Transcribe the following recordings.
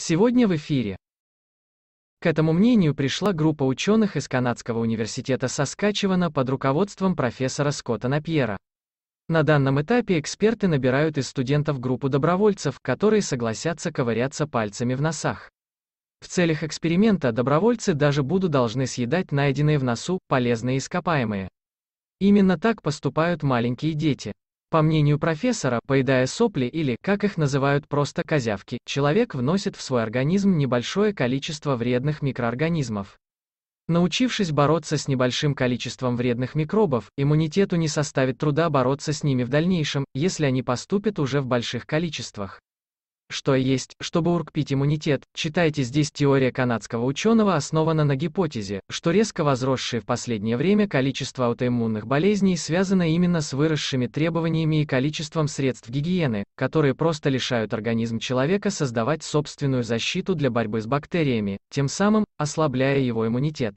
Сегодня в эфире. К этому мнению пришла группа ученых из Канадского университета Соскачевана под руководством профессора Скотта Напьера. На данном этапе эксперты набирают из студентов группу добровольцев, которые согласятся ковыряться пальцами в носах. В целях эксперимента добровольцы даже будут должны съедать найденные в носу полезные ископаемые. Именно так поступают маленькие дети. По мнению профессора, поедая сопли или, как их называют просто козявки, человек вносит в свой организм небольшое количество вредных микроорганизмов. Научившись бороться с небольшим количеством вредных микробов, иммунитету не составит труда бороться с ними в дальнейшем, если они поступят уже в больших количествах что есть, чтобы уркпить иммунитет. Читайте здесь теория канадского ученого основана на гипотезе, что резко возросшее в последнее время количество аутоиммунных болезней связано именно с выросшими требованиями и количеством средств гигиены, которые просто лишают организм человека создавать собственную защиту для борьбы с бактериями, тем самым ослабляя его иммунитет.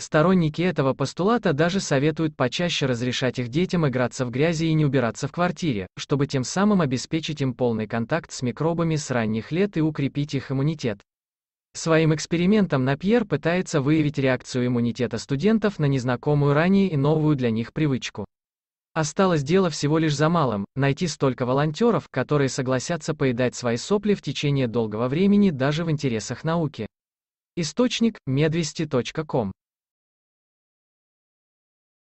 Сторонники этого постулата даже советуют почаще разрешать их детям играться в грязи и не убираться в квартире, чтобы тем самым обеспечить им полный контакт с микробами с ранних лет и укрепить их иммунитет. Своим экспериментом Напьер пытается выявить реакцию иммунитета студентов на незнакомую ранее и новую для них привычку. Осталось дело всего лишь за малым – найти столько волонтеров, которые согласятся поедать свои сопли в течение долгого времени даже в интересах науки. Источник – medvести.com